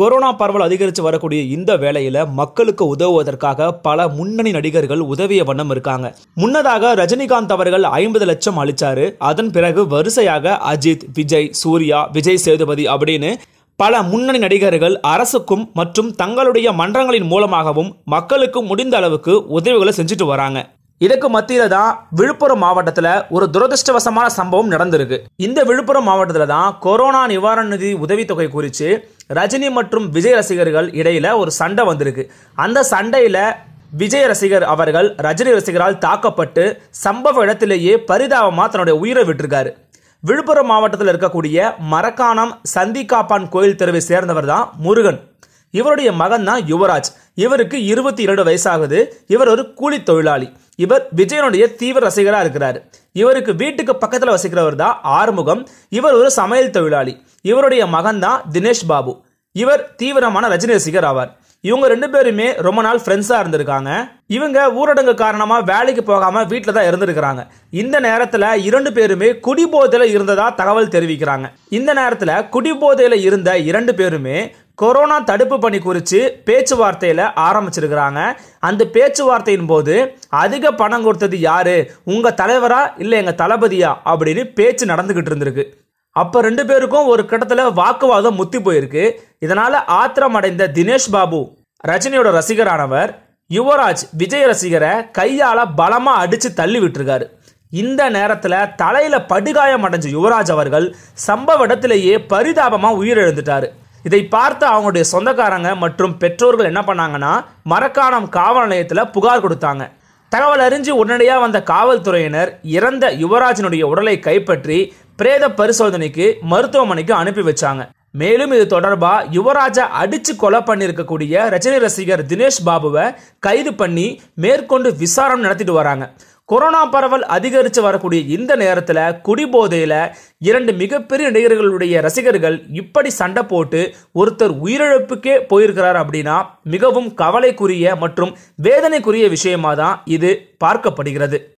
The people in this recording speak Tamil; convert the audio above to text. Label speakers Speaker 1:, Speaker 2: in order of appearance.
Speaker 1: கொரோனா பரவல் அதிகரித்து வரக்கூடிய இந்த வேளையில் மக்களுக்கு உதவுவதற்காக பல முன்னணி நடிகர்கள் உதவிய வண்ணம் இருக்காங்க முன்னதாக ரஜினிகாந்த் அவர்கள் ஐம்பது லட்சம் அளிச்சாரு அதன் பிறகு வரிசையாக அஜித் விஜய் சூர்யா விஜய் சேதுபதி அப்படின்னு பல முன்னணி நடிகர்கள் அரசுக்கும் மற்றும் தங்களுடைய மன்றங்களின் மூலமாகவும் மக்களுக்கு முடிந்த அளவுக்கு உதவிகளை செஞ்சுட்டு வராங்க இதுக்கு மத்தியில் தான் விழுப்புரம் மாவட்டத்தில் ஒரு துரதிருஷ்டவசமான சம்பவம் நடந்திருக்கு இந்த விழுப்புரம் மாவட்டத்தில் தான் கொரோனா நிவாரண நிதி உதவித்தொகை குறித்து ரஜினி மற்றும் விஜய் ரசிகர்கள் இடையில் ஒரு சண்டை வந்திருக்கு அந்த சண்டையில் விஜய் ரசிகர் அவர்கள் ரஜினி ரசிகரால் தாக்கப்பட்டு சம்பவ இடத்திலேயே பரிதாபமாக தன்னுடைய உயிரை விட்டிருக்காரு விழுப்புரம் மாவட்டத்தில் இருக்கக்கூடிய மரக்காணம் சந்திகாப்பான் கோயில் தெருவை சேர்ந்தவர் தான் முருகன் இவருடைய மகன் தான் யுவராஜ் இவருக்கு இருபத்தி இரண்டு வயசாகுது இவர் ஒரு கூலி தொழிலாளி இவர் விஜயனுடைய தீவிர ரசிகராக இருக்கிறார் இவருக்கு வீட்டுக்கு பக்கத்தில் வசிக்கிறவர் தான் ஆறுமுகம் இவர் ஒரு சமையல் தொழிலாளி இவருடைய மகன் தான் தினேஷ் பாபு இவர் தீவிரமான ரஜினி ரசிகர் ஆவார் இவங்க ரெண்டு பேருமே ரொம்ப நாள் ஃப்ரெண்ட்ஸாக இருந்திருக்காங்க இவங்க ஊரடங்கு காரணமாக வேலைக்கு போகாமல் வீட்டில் தான் இருந்திருக்கிறாங்க இந்த நேரத்தில் இரண்டு பேருமே குடிபோதையில் இருந்ததா தகவல் தெரிவிக்கிறாங்க இந்த நேரத்தில் குடிபோதையில் இருந்த இரண்டு பேருமே கொரோனா தடுப்பு பணி குறித்து பேச்சுவார்த்தையில் ஆரம்பிச்சிருக்கிறாங்க அந்த பேச்சுவார்த்தையின் போது அதிக பணம் கொடுத்தது யார் உங்கள் தலைவரா இல்லை எங்கள் தளபதியா அப்படின்னு பேச்சு நடந்துக்கிட்டு இருந்திருக்கு அப்போ ரெண்டு பேருக்கும் ஒரு கட்டத்தில் வாக்குவாதம் முத்தி போயிருக்கு இதனால் ஆத்திரமடைந்த தினேஷ் பாபு ரஜினியோட ரசிகரானவர் யுவராஜ் விஜய் ரசிகரை கையால் பலமாக அடித்து தள்ளி விட்டுருக்காரு இந்த நேரத்தில் தலையில் படுகாயம் அடைஞ்ச யுவராஜ் அவர்கள் சம்பவ இடத்திலேயே பரிதாபமாக உயிரிழந்துட்டார் இதை பார்த்து அவங்களுடைய சொந்தக்காரங்க மற்றும் பெற்றோர்கள் என்ன பண்ணாங்கன்னா மரக்காணம் காவல் நிலையத்தில் புகார் கொடுத்தாங்க தகவல் அறிஞ்சு உடனடியாக வந்த காவல்துறையினர் இறந்த யுவராஜனுடைய உடலை கைப்பற்றி பிரேத பரிசோதனைக்கு மருத்துவமனைக்கு அனுப்பி வச்சாங்க மேலும் இது தொடர்பாக யுவராஜா அடித்து கொலை பண்ணியிருக்கக்கூடிய ரஜினி ரசிகர் தினேஷ் பாபுவை கைது பண்ணி மேற்கொண்டு விசாரணை நடத்திட்டு வராங்க கொரோனா பரவல் அதிகரித்து வரக்கூடிய இந்த நேரத்தில் குடிபோதையில் இரண்டு மிகப்பெரிய நடிகர்களுடைய ரசிகர்கள் இப்படி சண்டை போட்டு ஒருத்தர் உயிரிழப்புக்கே போயிருக்கிறார் அப்படின்னா மிகவும் கவலைக்குரிய மற்றும் வேதனைக்குரிய விஷயமாக தான் இது பார்க்கப்படுகிறது